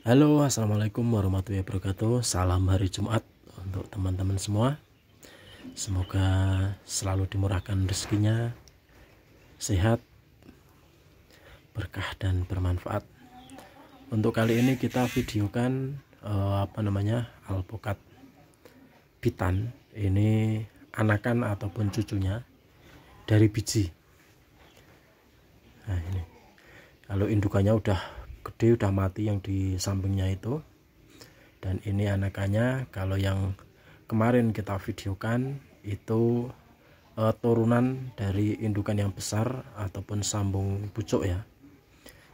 Halo, assalamualaikum warahmatullahi wabarakatuh. Salam hari Jumat untuk teman-teman semua. Semoga selalu dimurahkan rezekinya, sehat, berkah dan bermanfaat. Untuk kali ini kita videokan eh, apa namanya alpukat bitan. Ini anakan ataupun cucunya dari biji. Nah ini. Kalau indukannya udah gede udah mati yang di sampingnya itu dan ini anakannya kalau yang kemarin kita videokan itu e, turunan dari indukan yang besar ataupun sambung pucuk ya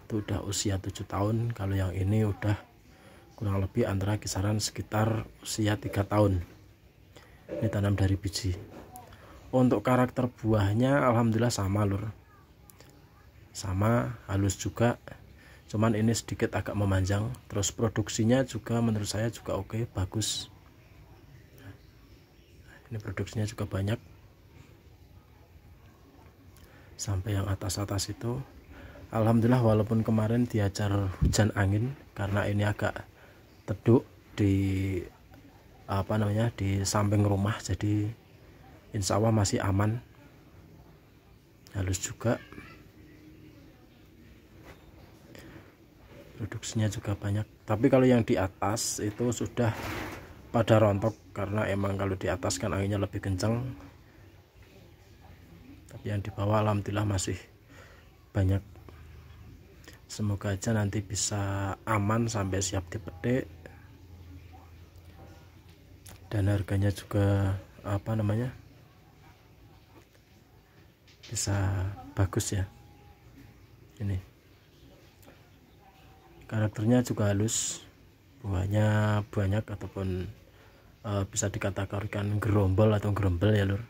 itu udah usia 7 tahun kalau yang ini udah kurang lebih antara kisaran sekitar usia 3 tahun ini tanam dari biji untuk karakter buahnya alhamdulillah sama lur sama halus juga cuman ini sedikit agak memanjang terus produksinya juga menurut saya juga oke okay, bagus ini produksinya juga banyak sampai yang atas-atas itu Alhamdulillah walaupun kemarin diajar hujan angin karena ini agak teduh di apa namanya di samping rumah jadi insya Allah masih aman halus juga Produksinya juga banyak tapi kalau yang di atas itu sudah pada rontok karena emang kalau di atas kan anginnya lebih kencang tapi yang di bawah alhamdulillah masih banyak semoga aja nanti bisa aman sampai siap dipetik dan harganya juga apa namanya bisa bagus ya ini karakternya juga halus buahnya banyak ataupun e, bisa dikatakan gerombol atau gerombel ya lur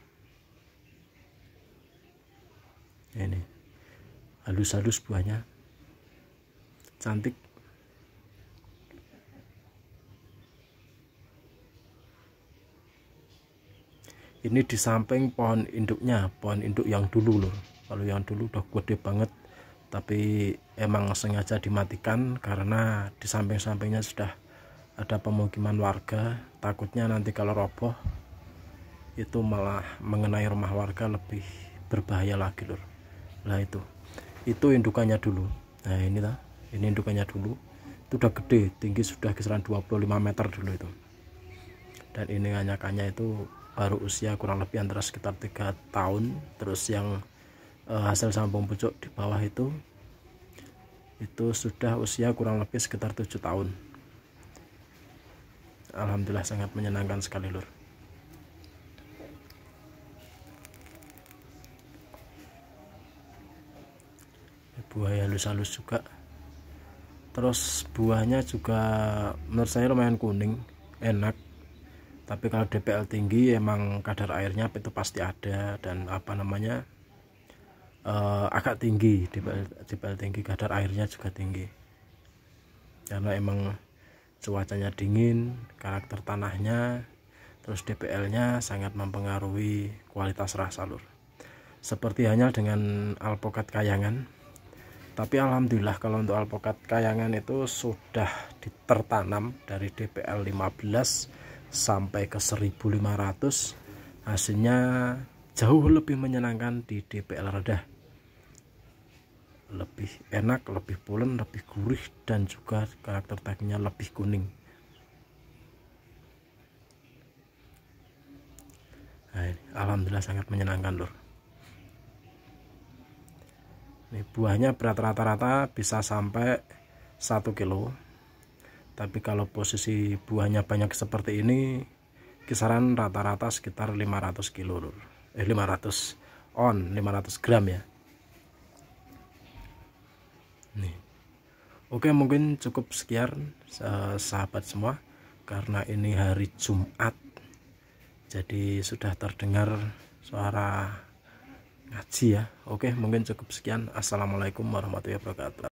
ini halus-halus buahnya cantik ini di samping pohon induknya pohon induk yang dulu lur. kalau yang dulu udah gede banget tapi emang sengaja dimatikan karena di samping-sampingnya sudah ada pemukiman warga takutnya nanti kalau roboh itu malah mengenai rumah warga lebih berbahaya lagi lur lah itu itu indukannya dulu nah ini lah ini indukannya dulu itu udah gede tinggi sudah kisaran 25 meter dulu itu dan ini nyakannya itu baru usia kurang lebih antara sekitar tiga tahun terus yang Eh, hasil sambung pucuk di bawah itu itu sudah usia kurang lebih sekitar tujuh tahun Alhamdulillah sangat menyenangkan sekali lur ya, Buahnya halus-halus juga terus buahnya juga menurut saya lumayan kuning enak tapi kalau DPL tinggi emang kadar airnya itu pasti ada dan apa namanya uh, agak tinggi debel debel tinggi kadar airnya juga tinggi karena emang cuacanya dingin karakter tanahnya terus DPL nya sangat mempengaruhi kualitas ras lur seperti hanya dengan alpokat kayangan tapi alhamdulillah kalau untuk alpokat kayangan itu sudah ditertanam dari DPL 15 sampai ke 1500 hasilnya jauh lebih menyenangkan di DPL rendah lebih enak, lebih pulen, lebih gurih dan juga karakter dagingnya lebih kuning. Nah, ini, alhamdulillah sangat menyenangkan lur. Ini buahnya berat rata-rata bisa sampai 1 kilo. Tapi kalau posisi buahnya banyak seperti ini kisaran rata-rata sekitar 500 kilo lur. Eh 500 on, 500 gram ya. Oke mungkin cukup sekian eh, sahabat semua karena ini hari Jumat jadi sudah terdengar suara ngaji ya Oke mungkin cukup sekian Assalamualaikum warahmatullahi wabarakatuh